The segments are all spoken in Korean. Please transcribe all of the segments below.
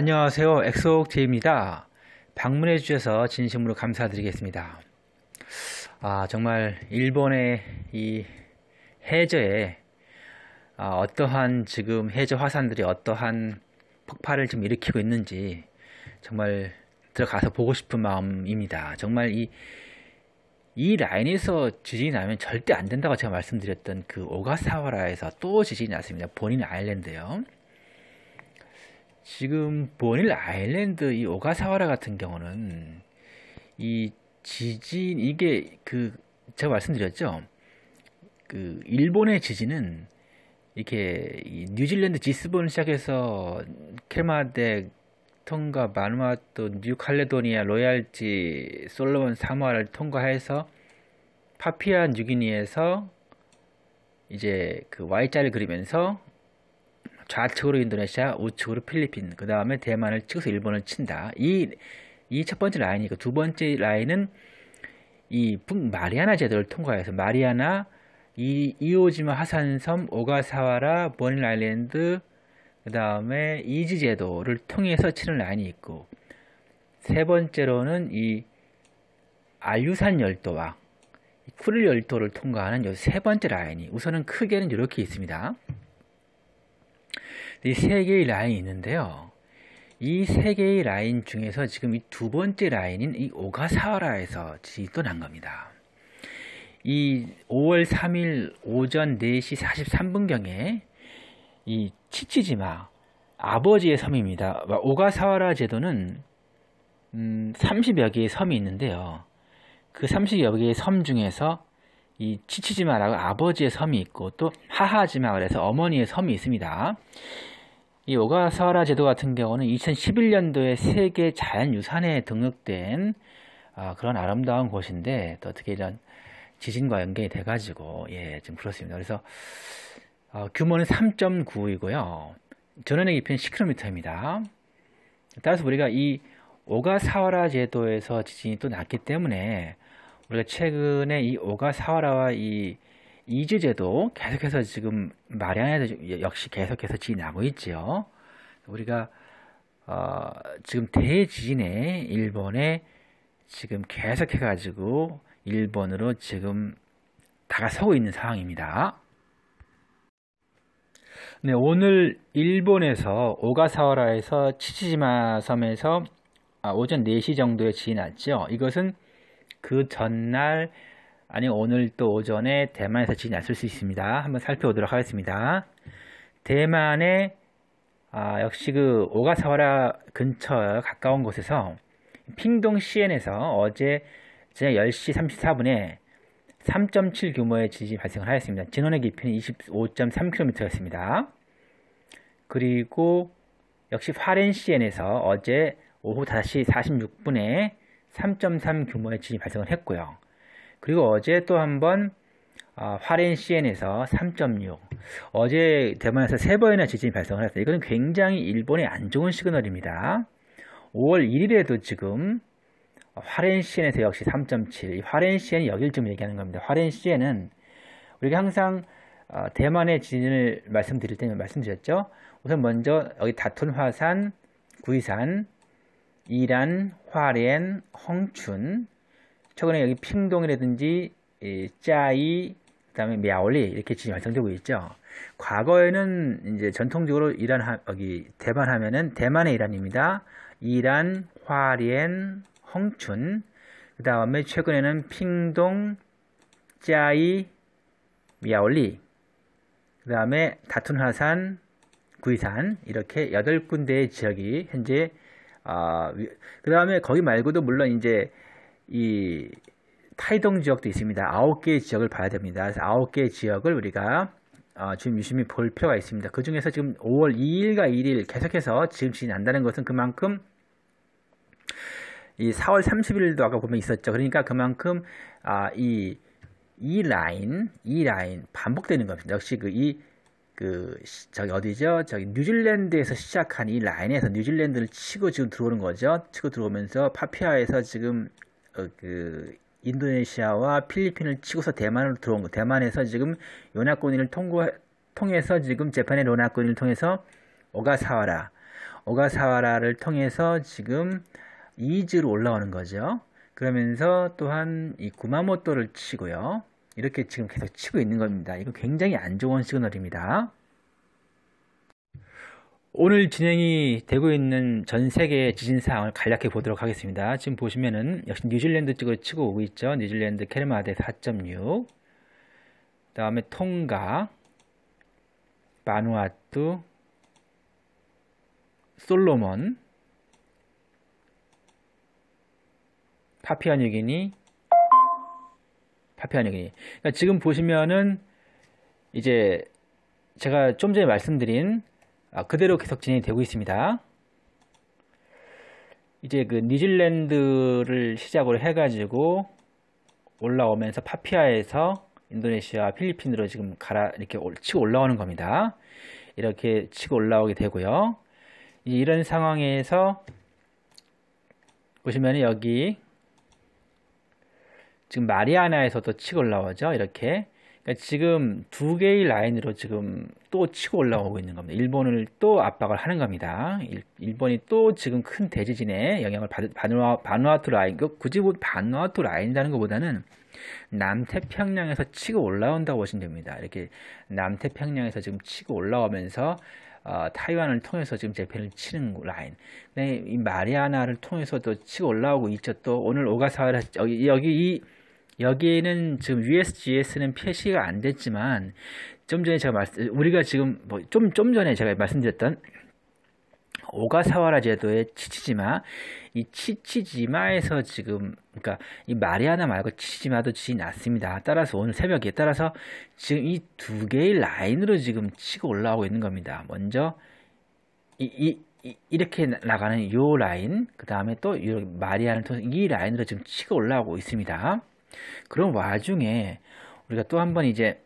안녕하세요. 엑소제입니다. 방문해 주셔서 진심으로 감사드리겠습니다. 아, 정말 일본의 이 해저에 아, 어떠한 지금 해저 화산들이 어떠한 폭발을 지금 일으키고 있는지 정말 들어가서 보고 싶은 마음입니다. 정말 이, 이 라인에서 지진이 나면 절대 안 된다고 제가 말씀드렸던 그 오가사와라에서 또 지진이 났습니다. 본인 아일랜드요. 지금 보닐 아일랜드 이 오가사와라 같은 경우는 이 지진 이게 그 제가 말씀드렸죠. 그 일본의 지진은 이렇게 이 뉴질랜드 지스본 시작해서 케마데 통과 마누아또 뉴칼레도니아 로얄지 솔로몬 사모아를 통과해서 파피아 뉴기니에서 이제 그 Y자를 그리면서 좌측으로 인도네시아, 우측으로 필리핀, 그 다음에 대만을 찍어서 일본을 친다. 이, 이 첫 번째 라인이고, 두 번째 라인은 이 마리아나 제도를 통과해서 마리아나, 이, 이오지마 화산섬, 오가사와라, 버닌 아일랜드, 그 다음에 이지 제도를 통해서 치는 라인이 있고, 세 번째로는 이 알류산 열도와 쿠릴 열도를 통과하는 요 세 번째 라인이 우선은 크게는 이렇게 있습니다. 이세 개의 라인이 있는데요. 이 세 개의 라인 중에서 지금 이 두 번째 라인인 이 오가사와라에서 지도난 겁니다. 이 5월 3일 오전 4시 43분경에 이 치치지마 아버지의 섬입니다. 오가사와라 제도는 음, 30여 개의 섬이 있는데요. 그 30여 개의 섬 중에서 이 치치지마라고 아버지의 섬이 있고 또 하하지마 그래서 어머니의 섬이 있습니다. 이 오가사라 와 제도 같은 경우는 2011년도에 세계 자연유산에 등록된 아, 그런 아름다운 곳인데 또 어떻게 이런 지진과 연계이 돼가지고 예 지금 그렇습니다. 그래서 어, 규모는 3.9이고요. 전원의 깊이는 10km입니다. 따라서 우리가 이 오가사와라 제도에서 지진이 또 났기 때문에 우리가 최근에 이 오가사와라와 이 이주제도 계속해서 지금 마련해 예, 역시 계속해서 지나고 있지요. 우리가 어, 지금 대지진에 일본에 지금 계속해 가지고 일본으로 지금 다가서고 있는 상황입니다. 네, 오늘 일본에서 오가사와라에서 치치지마 섬에서 아, 오전 4시 정도에 지났죠. 이것은 그 전날 아니 오늘 또 오전에 대만에서 지진이 났을 수 있습니다. 한번 살펴보도록 하겠습니다. 대만의 아, 역시 그 오가사와라 근처 가까운 곳에서 핑동 시엔에서 어제 저녁 10시 34분에 3.7 규모의 지진이 발생을 하였습니다. 진원의 깊이는 25.3km였습니다. 그리고 역시 화렌시엔에서 어제 오후 5시 46분에 3.3 규모의 지진이 발생을 했고요. 그리고 어제 또 한번 어, 화롄 CN에서 3.6 어제 대만에서 세 번이나 지진이 발생을 했어요. 이거는 굉장히 일본에 안 좋은 시그널입니다. 5월 1일에도 지금 화롄 CN에서 역시 3.7 화롄 CN이 여길 좀 얘기하는 겁니다. 화롄 CN은 우리가 항상 어, 대만의 지진을 말씀드릴 때는 말씀드렸죠. 우선 먼저 여기 다툰 화산, 구이산, 이란, 화롄, 헝춘, 최근에 여기 핑동이라든지 이 짜이 그다음에 미아올리 이렇게 지금 활성되고 있죠. 과거에는 이제 전통적으로 이란 하, 여기 대만 하면은 대만의 이란입니다. 이란, 화리엔, 헝춘 그다음에 최근에는 핑동, 짜이, 미아올리 그다음에 다툰화산 구이산 이렇게 여덟 군데의 지역이 현재 어, 그다음에 거기 말고도 물론 이제 이 타이동 지역도 있습니다. 아홉 개의 지역을 봐야 됩니다. 그 아홉 개의 지역을 우리가 어, 지금 유심히 볼 필요가 있습니다. 그 중에서 지금 5월 2일과 1일 계속해서 지금 지진이 난다는 것은 그만큼 이 4월 30일도 아까 보면 있었죠. 그러니까 그만큼 아, 이, 이 라인, 이 라인 반복되는 겁니다. 역시 그 이, 그, 저기 어디죠? 저기 뉴질랜드에서 시작한 이 라인에서 뉴질랜드를 치고 지금 들어오는 거죠. 치고 들어오면서 파피아에서 지금 어, 그 인도네시아와 필리핀을 치고서 대만으로 들어온 거. 대만에서 지금 요나군인를통과 통해서 지금 재판의 연나군인를 통해서 오가사와라 오가사와라를 통해서 지금 이즈로 올라오는 거죠. 그러면서 또한 이 구마모토를 치고요. 이렇게 지금 계속 치고 있는 겁니다. 이거 굉장히 안 좋은 시그널입니다. 오늘 진행이 되고 있는 전 세계의 지진 상황을 간략히 보도록 하겠습니다. 지금 보시면은 역시 뉴질랜드 쪽을 치고 오고 있죠. 뉴질랜드 케르마데 4.6. 다음에 통가, 마누아투, 솔로몬, 파피아뉴기니, 파피아뉴기니. 그러니까 지금 보시면은 이제 제가 좀 전에 말씀드린 아, 그대로 계속 진행이 되고 있습니다. 이제 그 뉴질랜드를 시작으로 해가지고 올라오면서 파피아에서 인도네시아, 필리핀으로 지금 가라 이렇게 치고 올라오는 겁니다. 이렇게 치고 올라오게 되고요. 이런 상황에서 보시면 여기 지금 마리아나에서도 치고 올라오죠. 이렇게 그러니까 지금 두 개의 라인으로 지금 또 치고 올라오고 있는 겁니다. 일본을 또 압박을 하는 겁니다. 일, 본이또 지금 큰 대지진에 영향을 받은 바누아, 투 라인, 그 굳이 바누아투 뭐 라인이라는 것보다는 남태평양에서 치고 올라온다고 보시면 됩니다. 이렇게 남태평양에서 지금 치고 올라오면서 어, 타이완을 통해서 지금 재패를 치는 라인. 이 마리아나를 통해서도 치고 올라오고 있죠. 또 오늘 오가사와 여기, 여기 이 여기에는 지금 USGS는 표시가 안 됐지만 좀 전에 제가 말씀 우리가 지금 뭐좀좀 좀 전에 제가 말씀드렸던 오가사와라 제도의 치치지마 이 치치지마에서 지금 그러니까 이 마리아나 말고 치치지마도 지 났습니다. 따라서 오늘 새벽에 따라서 지금 이 두 개의 라인으로 지금 치고 올라오고 있는 겁니다. 먼저 이, 이 이렇게 나가는 요 라인, 그 다음에 또 마리아를 통해서 이 라인으로 지금 치고 올라오고 있습니다. 그런 와중에 우리가 또 한 번 이제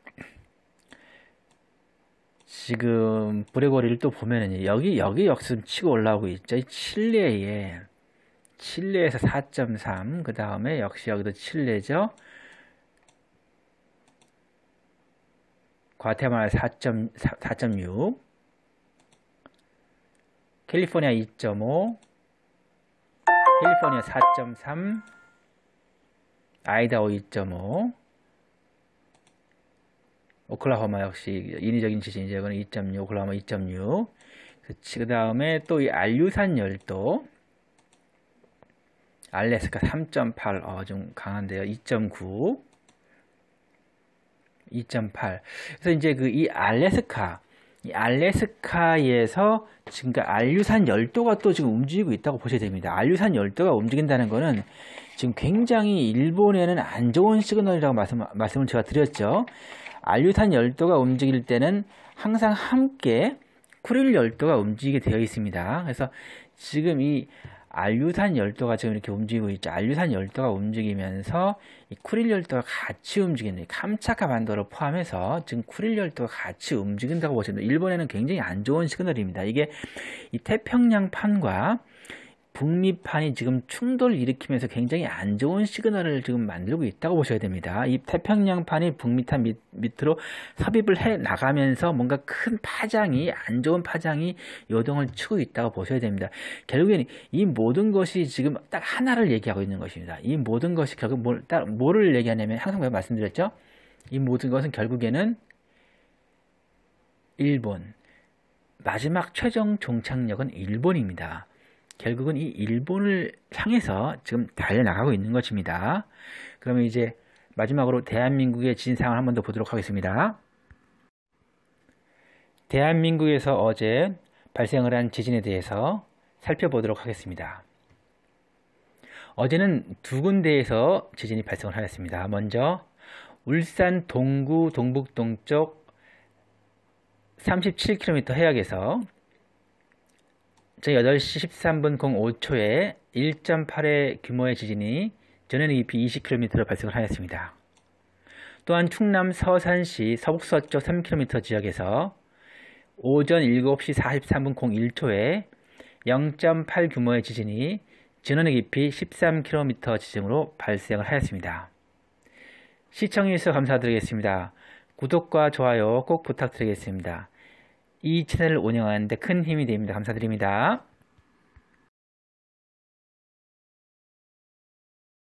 지금 브레고리를 또 보면은 여기 여기 역습 치고 올라오고 있죠. 칠레에 칠레에서 4.3그 다음에 역시 여기도 칠레죠. 과테말4.6 캘리포니아 2.5 캘리포니아 4.3 아이다오2.5 오클라호마 역시 인위적인 지진 이역은2.6 오클라호마 2.6그그 다음에 또 이 알류산 열도 알래스카 3.8, 어, 좀 강한데요. 2.9, 2.8. 그래서 이제 그 이 알래스카, 이 알래스카에서 지금 그 알류산 열도가 또 지금 움직이고 있다고 보셔야 됩니다. 알류산 열도가 움직인다는 거는 지금 굉장히 일본에는 안 좋은 시그널이라고 말씀, 말씀을 제가 드렸죠. 알류탄 열도가 움직일 때는 항상 함께 쿠릴 열도가 움직이게 되어 있습니다. 그래서 지금 이 알류산 열도가 지금 이렇게 움직이고 있죠. 알류산 열도가 움직이면서 이 쿠릴 열도가 같이 움직이는 캄차카 반도를 포함해서 지금 쿠릴 열도가 같이 움직인다고 보시면 일본에는 굉장히 안 좋은 시그널입니다. 이게 이 태평양판과 북미판이 지금 충돌을 일으키면서 굉장히 안 좋은 시그널을 지금 만들고 있다고 보셔야 됩니다. 이 태평양판이 북미판 밑, 밑으로 삽입을 해 나가면서 뭔가 큰 파장이 안 좋은 파장이 요동을 치고 있다고 보셔야 됩니다. 결국에는 이 모든 것이 지금 딱 하나를 얘기하고 있는 것입니다. 이 모든 것이 결국 뭘, 딱 뭐를 얘기하냐면 항상 말씀드렸죠. 이 모든 것은 결국에는 일본 마지막 최종 종착역은 일본입니다. 결국은 이 일본을 향해서 지금 달려나가고 있는 것입니다. 그러면 이제 마지막으로 대한민국의 진상을 한번더 보도록 하겠습니다. 대한민국에서 어제 발생을 한 지진에 대해서 살펴보도록 하겠습니다. 어제는 두 군데에서 지진이 발생을 하였습니다. 먼저 울산 동구 동북동쪽 37km 해역에서 제 8시 13분 05초에 1.8의 규모의 지진이 전해는 깊이 20km로 발생을 하였습니다. 또한 충남 서산시 서북서쪽 3km 지역에서 오전 7시 43분 01초에 0.8 규모의 지진이 전원의 깊이 13km 지점으로 발생을 하였습니다. 시청해주셔서 감사드리겠습니다. 구독과 좋아요 꼭 부탁드리겠습니다. 이 채널을 운영하는데 큰 힘이 됩니다. 감사드립니다.